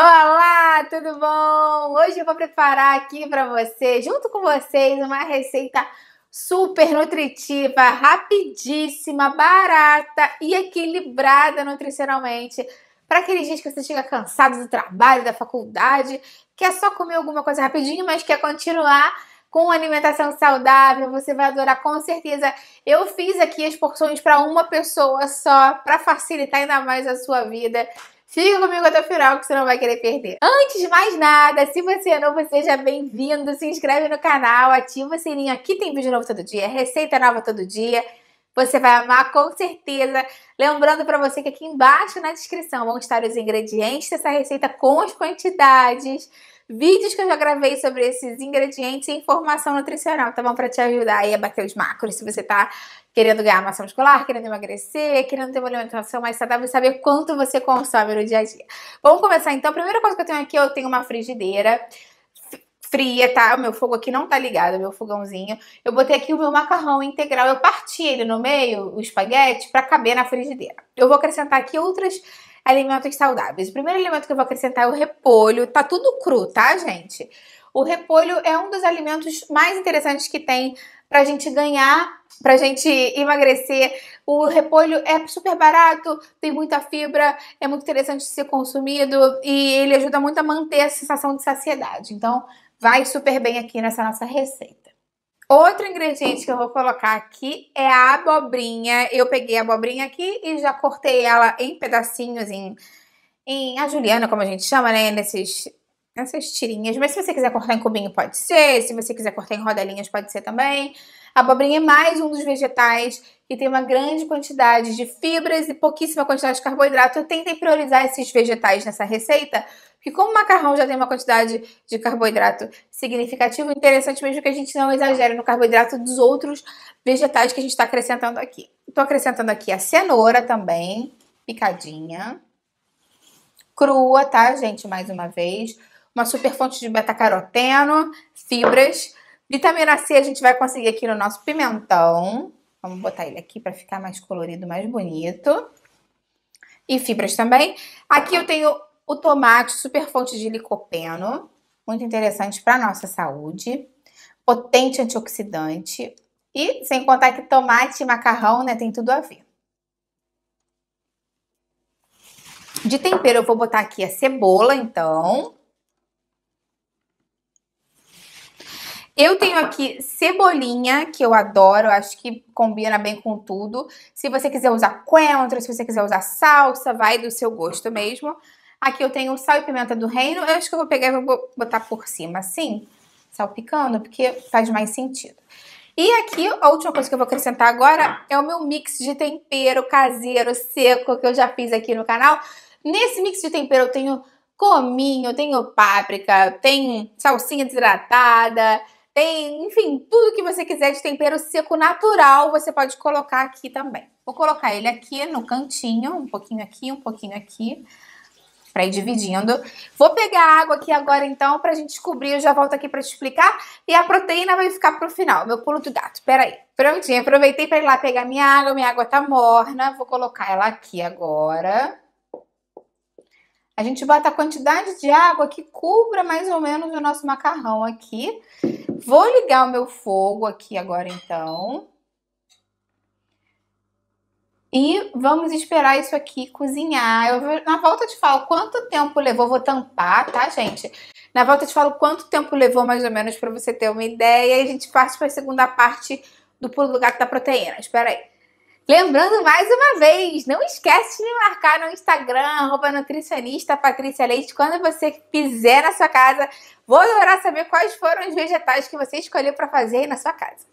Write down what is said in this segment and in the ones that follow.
Olá, tudo bom? Hoje eu vou preparar aqui para você, junto com vocês, uma receita super nutritiva, rapidíssima, barata e equilibrada nutricionalmente. Para aqueles dias que você chega cansado do trabalho, da faculdade, quer só comer alguma coisa rapidinho, mas quer continuar com alimentação saudável, você vai adorar com certeza. Eu fiz aqui as porções para uma pessoa só, para facilitar ainda mais a sua vida. Fica comigo até o final que você não vai querer perder. Antes de mais nada, se você é novo, seja bem-vindo, se inscreve no canal, ativa o sininho, aqui tem vídeo novo todo dia, receita nova todo dia. Você vai amar com certeza. Lembrando para você que aqui embaixo na descrição vão estar os ingredientes dessa receita com as quantidades vídeos que eu já gravei sobre esses ingredientes e informação nutricional, tá bom? Pra te ajudar aí a bater os macros, se você tá querendo ganhar massa muscular, querendo emagrecer, querendo ter uma alimentação mais saudável, saber quanto você consome no dia a dia. Vamos começar então. A primeira coisa que eu tenho aqui, eu tenho uma frigideira fria, tá? O meu fogo aqui não tá ligado, meu fogãozinho. Eu botei aqui o meu macarrão integral, eu parti ele no meio, o espaguete, para caber na frigideira. Eu vou acrescentar aqui outras alimentos saudáveis. O primeiro alimento que eu vou acrescentar é o repolho. Tá tudo cru, tá, gente? O repolho é um dos alimentos mais interessantes que tem pra gente ganhar, pra gente emagrecer. O repolho é super barato, tem muita fibra, é muito interessante de ser consumido e ele ajuda muito a manter a sensação de saciedade. Então, vai super bem aqui nessa nossa receita. Outro ingrediente que eu vou colocar aqui é a abobrinha. Eu peguei a abobrinha aqui e já cortei ela em pedacinhos, em, em a juliana, como a gente chama, né? Nesses, nessas tirinhas. Mas se você quiser cortar em cubinho, pode ser. Se você quiser cortar em rodelinhas, pode ser também. A abobrinha é mais um dos vegetais que tem uma grande quantidade de fibras e pouquíssima quantidade de carboidrato. Eu tentei priorizar esses vegetais nessa receita, porque como o macarrão já tem uma quantidade de carboidrato significativa, interessante mesmo que a gente não exagere no carboidrato dos outros vegetais que a gente está acrescentando aqui. Estou acrescentando aqui a cenoura também, picadinha. Crua, tá, gente? Mais uma vez. Uma super fonte de beta-caroteno, fibras. Vitamina C a gente vai conseguir aqui no nosso pimentão. Vamos botar ele aqui para ficar mais colorido, mais bonito. E fibras também. Aqui eu tenho o tomate, super fonte de licopeno. Muito interessante para nossa saúde. Potente antioxidante. E sem contar que tomate e macarrão, né, tem tudo a ver. De tempero eu vou botar aqui a cebola, então. Eu tenho aqui cebolinha, que eu adoro, acho que combina bem com tudo. Se você quiser usar coentro, se você quiser usar salsa, vai do seu gosto mesmo. Aqui eu tenho sal e pimenta do reino, eu acho que eu vou pegar e vou botar por cima assim, salpicando, porque faz mais sentido. E aqui, a última coisa que eu vou acrescentar agora é o meu mix de tempero caseiro seco que eu já fiz aqui no canal. Nesse mix de tempero eu tenho cominho, tenho páprica, tenho salsinha desidratada, tem, enfim, tudo que você quiser de tempero seco natural, você pode colocar aqui também. Vou colocar ele aqui no cantinho, um pouquinho aqui, um pouquinho aqui, para ir dividindo. Vou pegar água aqui agora então pra gente descobrir, eu já volto aqui para te explicar. E a proteína vai ficar pro final, meu pulo do gato. Pera aí. Prontinho, aproveitei para ir lá pegar minha água, minha água tá morna. Vou colocar ela aqui agora. A gente bota a quantidade de água que cubra mais ou menos o nosso macarrão aqui. Vou ligar o meu fogo aqui agora então. E vamos esperar isso aqui cozinhar. Eu na volta te falo quanto tempo levou, vou tampar, tá, gente? Na volta te falo quanto tempo levou mais ou menos para você ter uma ideia e a gente parte para a segunda parte do pulo do gato da proteína. Espera aí. Lembrando mais uma vez, não esquece de me marcar no Instagram, arroba nutricionista Patrícia Leite, quando você fizer na sua casa. Vou adorar saber quais foram os vegetais que você escolheu para fazer aí na sua casa.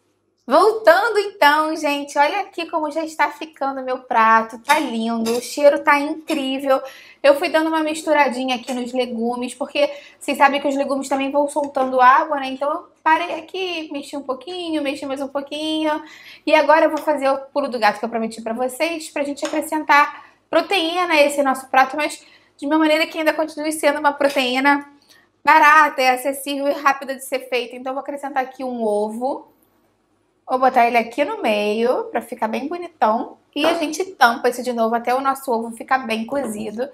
Voltando então, gente, olha aqui como já está ficando meu prato, tá lindo, o cheiro tá incrível. Eu fui dando uma misturadinha aqui nos legumes, porque vocês sabem que os legumes também vão soltando água, né? Então eu parei aqui, mexi um pouquinho, mexi mais um pouquinho. E agora eu vou fazer o pulo do gato que eu prometi para vocês, pra gente acrescentar proteína a esse nosso prato, mas de uma maneira que ainda continue sendo uma proteína barata, é acessível e rápida de ser feita. Então eu vou acrescentar aqui um ovo Vou botar ele aqui no meio para ficar bem bonitão. E a gente tampa isso de novo até o nosso ovo ficar bem cozido.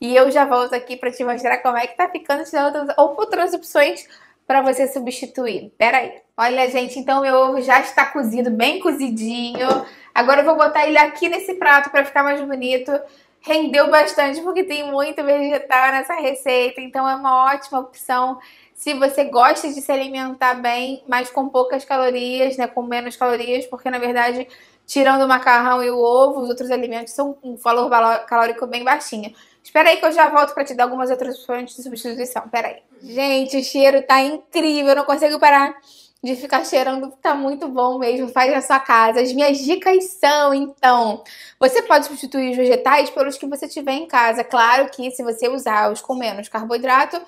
E eu já volto aqui para te mostrar como é que tá ficando, te outras, outras opções para você substituir. Pera aí. Olha, gente, então meu ovo já está cozido, bem cozidinho. Agora eu vou botar ele aqui nesse prato para ficar mais bonito rendeu bastante porque tem muito vegetal nessa receita, então é uma ótima opção se você gosta de se alimentar bem, mas com poucas calorias, né, com menos calorias, porque na verdade, tirando o macarrão e o ovo, os outros alimentos são um valor calórico bem baixinho. Espera aí que eu já volto para te dar algumas outras opções de substituição. Pera aí. Gente, o cheiro tá incrível, eu não consigo parar de ficar cheirando que tá muito bom mesmo, faz na sua casa. As minhas dicas são, então, você pode substituir os vegetais pelos que você tiver em casa. Claro que se você usar os com menos carboidrato,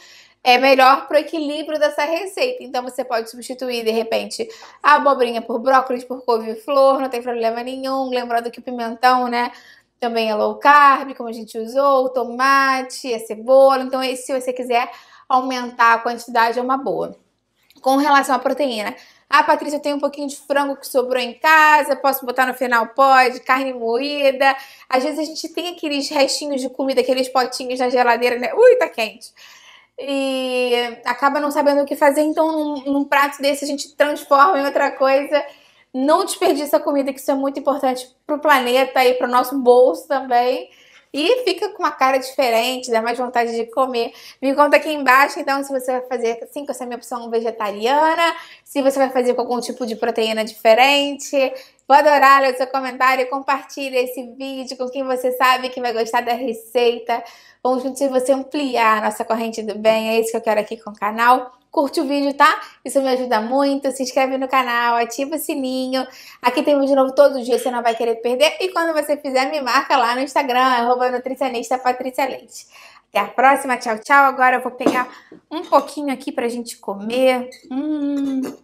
é melhor para o equilíbrio dessa receita. Então você pode substituir de repente a abobrinha por brócolis, por couve-flor, não tem problema nenhum. Lembrando que o pimentão, né, também é low carb, como a gente usou, o tomate, a cebola. Então, se você quiser aumentar a quantidade, é uma boa com relação à proteína. Ah, Patrícia, eu tenho um pouquinho de frango que sobrou em casa, posso botar no final? Pode, carne moída. Às vezes a gente tem aqueles restinhos de comida, aqueles potinhos na geladeira, né? Ui, tá quente. E acaba não sabendo o que fazer, então num, num prato desse a gente transforma em outra coisa. Não desperdiça a comida, que isso é muito importante pro planeta e pro nosso bolso também e fica com uma cara diferente, dá mais vontade de comer. Me conta aqui embaixo, então, se você vai fazer assim com essa minha opção vegetariana, se você vai fazer com algum tipo de proteína diferente, Vou adorar ler o seu comentário, compartilhe esse vídeo com quem você sabe que vai gostar da receita. Vamos juntos você ampliar a nossa corrente do bem, é isso que eu quero aqui com o canal. Curte o vídeo, tá? Isso me ajuda muito. Se inscreve no canal, ativa o sininho. Aqui tem vídeo novo todo dia, você não vai querer perder. E quando você fizer, me marca lá no Instagram, arroba nutricionista Patrícia Leite. Até a próxima, tchau, tchau. Agora eu vou pegar um pouquinho aqui pra gente comer. Hum...